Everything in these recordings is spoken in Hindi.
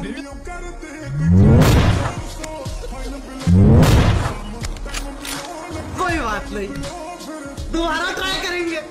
कोई बात नहीं दोबारा ट्राई करेंगे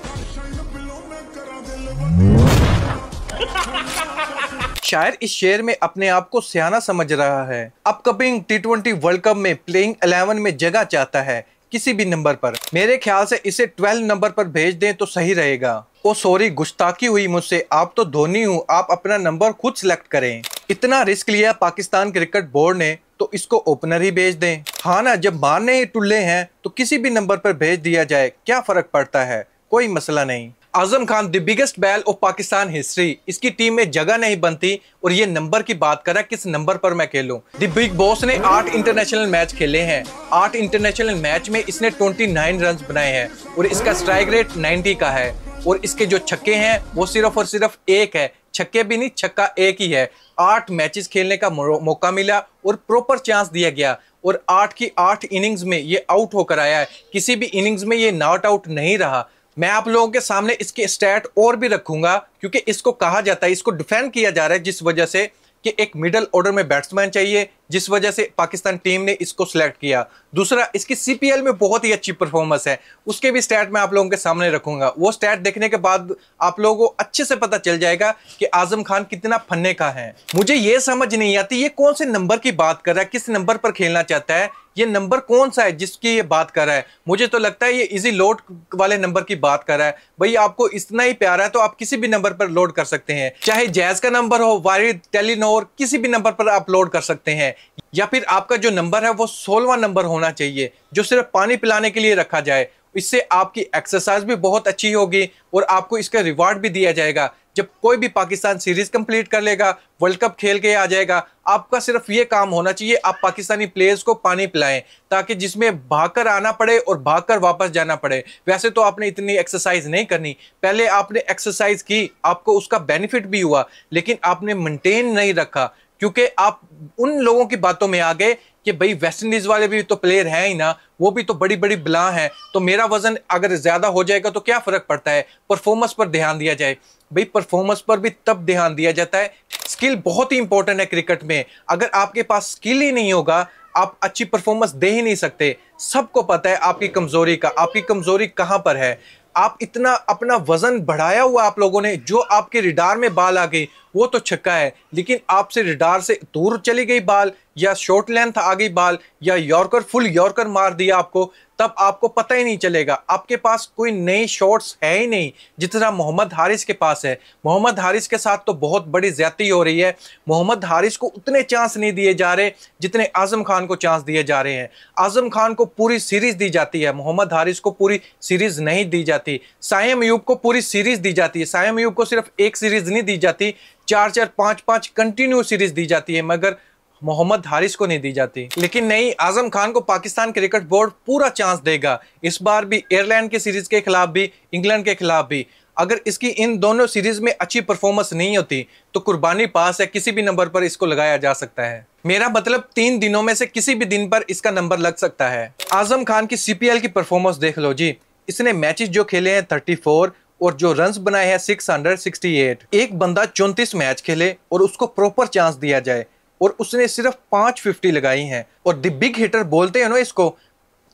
शायर इस शेर में अपने आप को सियाना समझ रहा है upcoming T twenty world cup में प्लेइंग अलेवन में जगह चाहता है किसी भी नंबर पर मेरे ख्याल से इसे ट्वेल्व नंबर पर भेज दें तो सही रहेगा ओ सॉरी गुस्ताखी हुई मुझसे आप तो धोनी हूँ आप अपना नंबर खुद सिलेक्ट करें इतना रिस्क लिया पाकिस्तान क्रिकेट बोर्ड ने तो इसको ओपनर ही भेज दें हाँ ना जब मारने ही टुल्ले हैं तो किसी भी नंबर पर भेज दिया जाए क्या फर्क पड़ता है कोई मसला नहीं आजम खान द बिगेस्ट बैल ऑफ पाकिस्तान हिस्ट्री इसकी टीम में जगह नहीं बनती और ये नंबर की बात करें किस नंबर पर मैं खेलूं द बिग बॉस ने आठ इंटरनेशनल मैच खेले हैं आठ इंटरनेशनल मैच में इसने 29 रन बनाए हैं और इसका स्ट्राइक रेट 90 का है और इसके जो छक्के हैं वो सिर्फ और सिर्फ एक है छक्के भी नहीं छक्का एक ही है आठ मैचेस खेलने का मौका मिला और प्रॉपर चांस दिया गया और आठ की आठ इनिंग्स में ये आउट होकर आया है किसी भी इनिंग्स में ये नॉट आउट नहीं रहा मैं आप लोगों के सामने इसके स्टैट और भी रखूंगा क्योंकि इसको कहा जाता है इसको डिफेंड किया जा रहा है जिस वजह से कि एक मिडल ऑर्डर में बैट्समैन चाहिए जिस वजह से पाकिस्तान टीम ने इसको सिलेक्ट किया दूसरा इसकी सीपीएल में बहुत ही अच्छी परफॉर्मेंस है उसके भी स्टैट मैं आप लोगों के सामने रखूंगा वो स्टैट देखने के बाद आप लोगों को अच्छे से पता चल जाएगा कि आजम खान कितना फन्ने का है मुझे ये समझ नहीं आती ये कौन से नंबर की बात कर रहा है किस नंबर पर खेलना चाहता है ये नंबर कौन सा है जिसकी ये बात कर रहा है मुझे तो लगता है ये इजी लोड वाले नंबर की बात कर रहा है भाई आपको इतना ही प्यारा है तो आप किसी भी नंबर पर लोड कर सकते हैं चाहे जैज का नंबर हो वारिद टेलीनोर किसी भी नंबर पर आप लोड कर सकते हैं या फिर आपका जो नंबर है वो सोलवा नंबर होना चाहिए जो सिर्फ पानी पिलाने के लिए रखा जाए इससे आपकी एक्सरसाइज भी बहुत अच्छी होगी और आपको इसका रिवार्ड भी दिया जाएगा जब कोई भी पाकिस्तान सीरीज कंप्लीट कर लेगा वर्ल्ड कप खेल के आ जाएगा आपका सिर्फ ये काम होना चाहिए आप पाकिस्तानी प्लेयर्स को पानी पिलाएं ताकि जिसमें भागकर आना पड़े और भागकर वापस जाना पड़े वैसे तो आपने इतनी एक्सरसाइज नहीं करनी पहले आपने एक्सरसाइज की आपको उसका बेनिफिट भी हुआ लेकिन आपने मेनटेन नहीं रखा क्योंकि आप उन लोगों की बातों में आ गए कि भाई वेस्ट इंडीज वाले भी तो प्लेयर हैं ही ना वो भी तो बड़ी बड़ी बला हैं तो मेरा वजन अगर ज्यादा हो जाएगा तो क्या फर्क पड़ता है परफॉर्मेंस पर ध्यान दिया जाए भाई परफॉर्मेंस पर भी तब ध्यान दिया जाता है स्किल बहुत ही इंपॉर्टेंट है क्रिकेट में अगर आपके पास स्किल ही नहीं होगा आप अच्छी परफॉर्मेंस दे ही नहीं सकते सबको पता है आपकी कमजोरी का आपकी कमजोरी कहाँ पर है आप इतना अपना वजन बढ़ाया हुआ आप लोगों ने जो आपके रिडार में बाल आ गई वो तो छक्का है लेकिन आपसे रिडार से दूर चली गई बाल या शॉर्ट लेंथ आ गई बाल या यॉर्कर फुल यॉर्कर मार दिया आपको तब आपको पता ही नहीं चलेगा आपके पास कोई नई शॉर्ट्स है ही नहीं जितना मोहम्मद हारिस के पास है मोहम्मद हारिस के साथ तो बहुत बड़ी ज्यादती हो रही है मोहम्मद हारिस को उतने चांस नहीं दिए जा रहे जितने आजम खान को चांस दिए जा रहे हैं आजम खान को पूरी सीरीज दी जाती है मोहम्मद हारिस को पूरी सीरीज नहीं दी जाती जाती सायम यूब को पूरी सीरीज दी जाती है सायम यूब को सिर्फ एक सीरीज नहीं दी जाती चार चार पांच पांच कंटिन्यू सीरीज दी जाती है मगर मोहम्मद हारिस को नहीं दी जाती लेकिन नहीं आजम खान को पाकिस्तान क्रिकेट बोर्ड पूरा चांस देगा इस बार भी एयरलैंड की सीरीज के खिलाफ भी इंग्लैंड के खिलाफ भी अगर इसकी इन दोनों सीरीज में अच्छी परफॉर्मेंस नहीं होती तो कुर्बानी पास है किसी भी नंबर पर इसको लगाया जा सकता है मेरा मतलब तीन दिनों में से किसी भी दिन पर इसका नंबर लग सकता है आजम खान की सीपीएल की परफॉर्मेंस देख लो जी इसने मैचेस जो खेले हैं 34 और जो रन बनाए हैं 668 एक बंदा चौंतीस मैच खेले और उसको प्रॉपर चांस दिया जाए और उसने सिर्फ पाँच फिफ्टी लगाई हैं और द बिग हिटर बोलते हैं ना इसको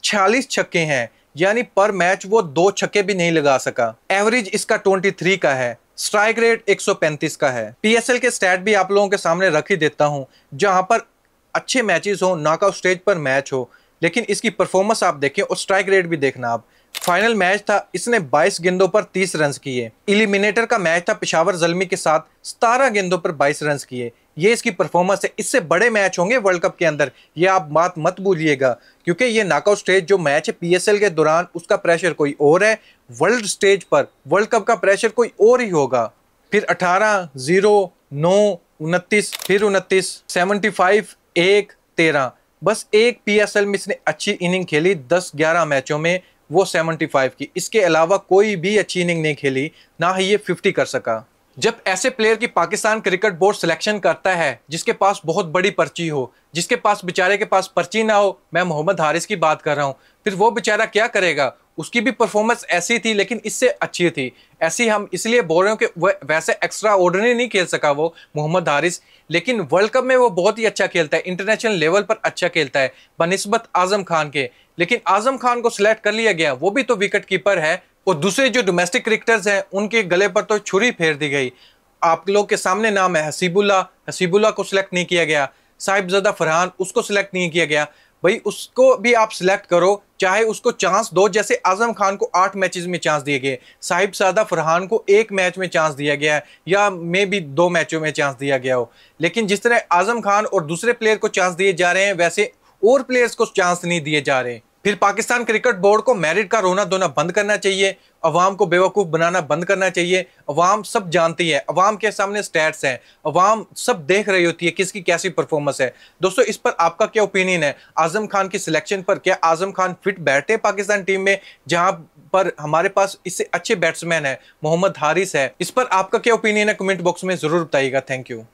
छियालीस छक्के हैं यानी पर मैच वो दो छक्के भी नहीं लगा सका एवरेज इसका 23 का है स्ट्राइक रेट 135 का है पीएसएल के स्टैट भी आप लोगों के सामने रख ही देता हूँ जहाँ पर अच्छे मैचेस हो नॉकआउट स्टेज पर मैच हो लेकिन इसकी परफॉर्मेंस आप देखें और स्ट्राइक रेट भी देखना आप फाइनल मैच था इसने 22 गेंदों पर 30 रन किए इलिमिनेटर का मैच था पिशावर जलमी के साथ सतारह गेंदों पर 22 रन किए ये इसकी परफॉर्मेंस है इससे बड़े मैच होंगे वर्ल्ड कप के अंदर ये आप बात मत भूलिएगा क्योंकि ये नाकआउट स्टेज जो मैच है पीएसएल के दौरान उसका प्रेशर कोई और है वर्ल्ड स्टेज पर वर्ल्ड कप का प्रेशर कोई और ही होगा फिर अठारह जीरो नौ उनतीस फिर उनतीस सेवेंटी फाइव एक तेरह बस एक पीएसएल में इसने अच्छी इनिंग खेली 10-11 मैचों में वो 75 की इसके अलावा कोई भी अच्छी इनिंग नहीं खेली ना ही ये 50 कर सका जब ऐसे प्लेयर की पाकिस्तान क्रिकेट बोर्ड सिलेक्शन करता है जिसके पास बहुत बड़ी पर्ची हो जिसके पास बेचारे के पास पर्ची ना हो मैं मोहम्मद हारिस की बात कर रहा हूँ फिर वो बेचारा क्या करेगा उसकी भी परफॉर्मेंस ऐसी थी लेकिन इससे अच्छी थी ऐसी हम इसलिए बोल रहे हो कि वह वैसे एक्स्ट्रा ऑर्डनरी नहीं खेल सका वो मोहम्मद हारिस लेकिन वर्ल्ड कप में वो बहुत ही अच्छा खेलता है इंटरनेशनल लेवल पर अच्छा खेलता है बनस्बत आजम खान के लेकिन आजम खान को सिलेक्ट कर लिया गया वो भी तो विकेट कीपर है और दूसरे जो डोमेस्टिक क्रिकेटर्स हैं उनके गले पर तो छुरी फेर दी गई आप लोग के सामने नाम है हसीबुल्ला हसीबुल्ला को सिलेक्ट नहीं किया गया साहिबजादा फरहान उसको सिलेक्ट नहीं किया गया भाई उसको भी आप सिलेक्ट करो चाहे उसको चांस दो जैसे आजम खान को आठ मैचेस में चांस दिए गए साहिब सादा फरहान को एक मैच में चांस दिया गया है या मे भी दो मैचों में चांस दिया गया हो लेकिन जिस तरह आजम खान और दूसरे प्लेयर को चांस दिए जा रहे हैं वैसे और प्लेयर्स को चांस नहीं दिए जा रहे हैं फिर पाकिस्तान क्रिकेट बोर्ड को मेरिट का रोना धोना बंद करना चाहिए अवाम को बेवकूफ़ बनाना बंद करना चाहिए अवाम सब जानती है अवाम के सामने स्टैट्स हैं अवाम सब देख रही होती है किसकी कैसी परफॉर्मेंस है दोस्तों इस पर आपका क्या ओपिनियन है आजम खान की सिलेक्शन पर क्या आजम खान फिट बैठे पाकिस्तान टीम में जहां पर हमारे पास इससे अच्छे बैट्समैन है मोहम्मद हारिस है इस पर आपका क्या ओपिनियन है कमेंट बॉक्स में ज़रूर बताइएगा थैंक यू